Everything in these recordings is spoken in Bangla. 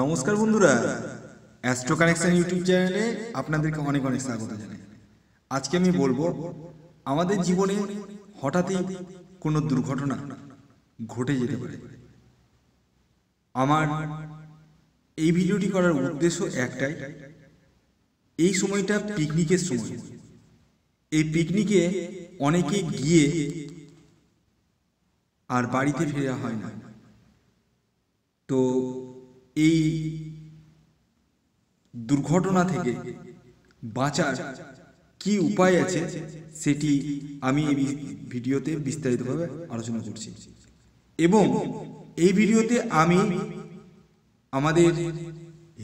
নমস্কার বন্ধুরা অ্যাস্ট্রো কানেকশন ইউটিউব চ্যানেলে আপনাদেরকে অনেক অনেক স্বাগত জানাই আজকে আমি বলবো আমাদের জীবনে হঠাৎই কোনো দুর্ঘটনা ঘটে যেতে পারে আমার এই ভিডিওটি করার উদ্দেশ্য একটাই এই সময়টা পিকনিকের সময় এই পিকনিকে অনেকে গিয়ে আর বাড়িতে ফেরা হয় না তো এই দুর্ঘটনা থেকে বাঁচার কি উপায় আছে সেটি আমি এই ভিডিওতে বিস্তারিতভাবে আলোচনা করছি এবং এই ভিডিওতে আমি আমাদের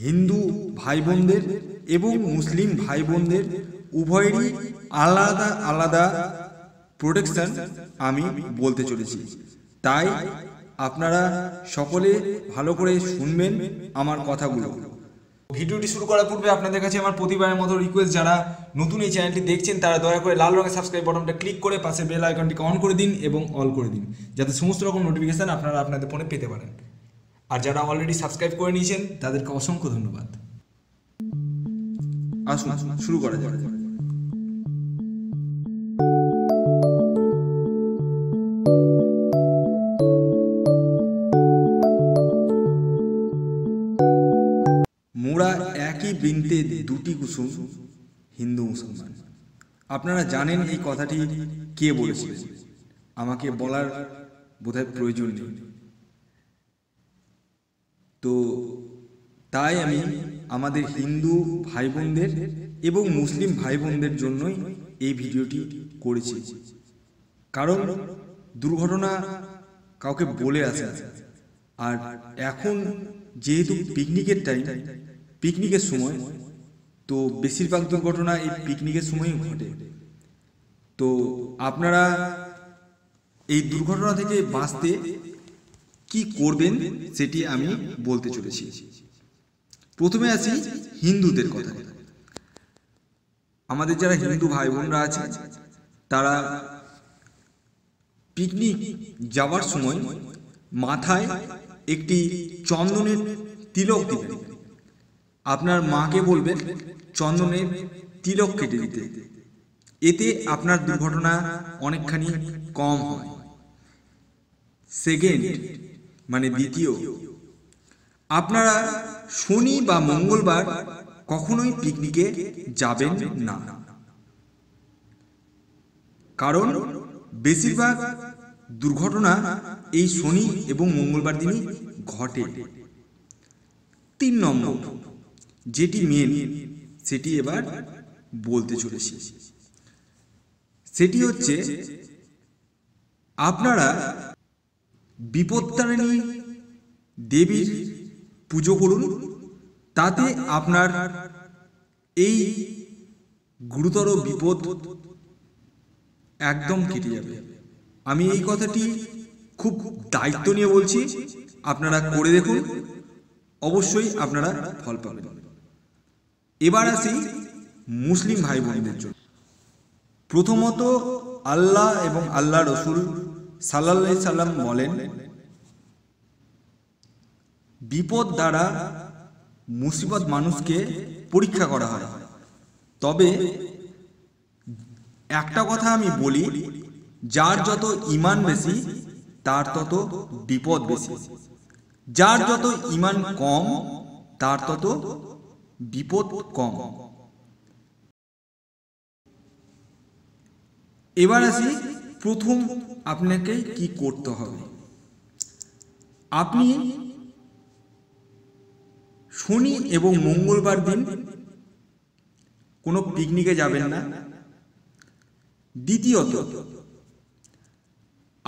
হিন্দু ভাই বোনদের এবং মুসলিম ভাই বোনদের উভয়েরই আলাদা আলাদা প্রোটেকশন আমি বলতে চলেছি তাই আপনারা সকলে ভালো করে শুনবেন আমার কথাগুলো ভিডিওটি শুরু করার পূর্বে আপনাদের কাছে আমার প্রতিবারের মতো রিকোয়েস্ট যারা নতুন এই চ্যানেলটি দেখছেন তারা দয়া করে লাল রঙের সাবস্ক্রাইব বাটনটা ক্লিক করে পাশে বেল আইকনটিকে অন করে দিন এবং অল করে দিন যাতে সমস্ত রকম নোটিফিকেশান আপনারা আপনাদের ফোনে পেতে পারেন আর যারা অলরেডি সাবস্ক্রাইব করে নিয়েছেন তাদেরকে অসংখ্য ধন্যবাদ আসুন শুরু করা যাবে একই বৃন্তে দুটি কুসুম হিন্দু মুসলমান আপনারা জানেন এই কথাটি কে বলেছিলেন আমাকে বলার বোধহয় প্রয়োজন নেই তো তাই আমি আমাদের হিন্দু ভাই বোনদের এবং মুসলিম ভাই বোনদের জন্যই এই ভিডিওটি করেছি কারণ দুর্ঘটনা কাউকে বলে আসে আর এখন যেহেতু পিকনিকের টাইম পিকনিকের সময় তো বেশিরভাগ দুর্ঘটনা এই পিকনিকের সময়ই ঘটে তো আপনারা এই দুর্ঘটনা থেকে বাঁচতে কি করবেন সেটি আমি বলতে চলেছি প্রথমে আছি হিন্দুদের কথা আমাদের যারা হিন্দু ভাই বোনরা আছে তারা পিকনিক যাওয়ার সময় মাথায় একটি চন্দনের তিলক দিবেন আপনার মাকে বলবেন চন্দনের তিলক কেটে দিতে এতে আপনার দুর্ঘটনা অনেকখানি কম হয় সেকেন্ড মানে দ্বিতীয় আপনারা শনি বা মঙ্গলবার কখনোই পিকনিকে যাবেন না কারণ বেশিরভাগ দুর্ঘটনা এই শনি এবং মঙ্গলবার দিনই ঘটে তিন নম্বর যেটি মেন সেটি এবার বলতে চলেছি সেটি হচ্ছে আপনারা বিপত্তারিণী দেবীর পুজো করুন তাতে আপনার এই গুরুতর বিপদ একদম কেটে যাবে আমি এই কথাটি খুব দায়িত্ব নিয়ে বলছি আপনারা করে দেখুন অবশ্যই আপনারা ফল পাবেন এবার আসি মুসলিম ভাই বোনদের জন্য প্রথমত আল্লাহ এবং আল্লাহ রসুল সাল্লা সাল্লাম বলেন বিপদ দ্বারা মুসিবত মানুষকে পরীক্ষা করা হয় তবে একটা কথা আমি বলি যার যত ইমান বেশি তার তত বিপদ বেশি যার যত ইমান কম তার তত বিপদ কম এবার আসি প্রথম আপনাকে কি করতে হবে আপনি শনি এবং মঙ্গলবার দিন কোনো পিকনিকে যাবেন না দ্বিতীয়ত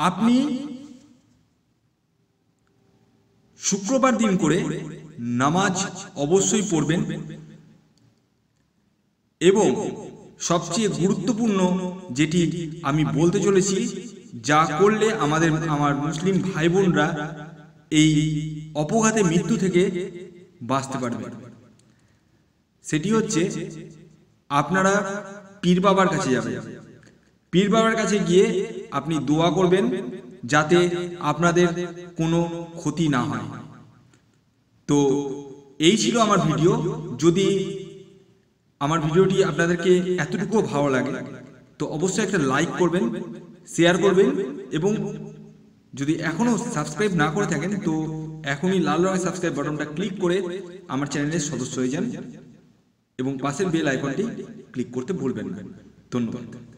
আপনি শুক্রবার দিন করে নামাজ অবশ্যই পড়বেন এবং সবচেয়ে গুরুত্বপূর্ণ যেটি আমি বলতে চলেছি যা করলে আমাদের আমার মুসলিম ভাই বোনরা এই অপঘাতে মৃত্যু থেকে বাঁচতে পারবে সেটি হচ্ছে আপনারা পীর বাবার কাছে যাবে পীর বাবার কাছে গিয়ে আপনি দোয়া করবেন যাতে আপনাদের কোনো ক্ষতি না হয় তো এই ছিল আমার ভিডিও যদি আমার ভিডিওটি আপনাদেরকে এতটুকু ভালো লাগে তো অবশ্যই একটা লাইক করবেন শেয়ার করবেন এবং যদি এখনও সাবস্ক্রাইব না করে থাকেন তো এখনই লাল রঙের সাবস্ক্রাইব বাটনটা ক্লিক করে আমার চ্যানেলের সদস্য হয়ে যান এবং পাশের বেল আইকনটি ক্লিক করতে ভুলবেন না ধন্যবাদ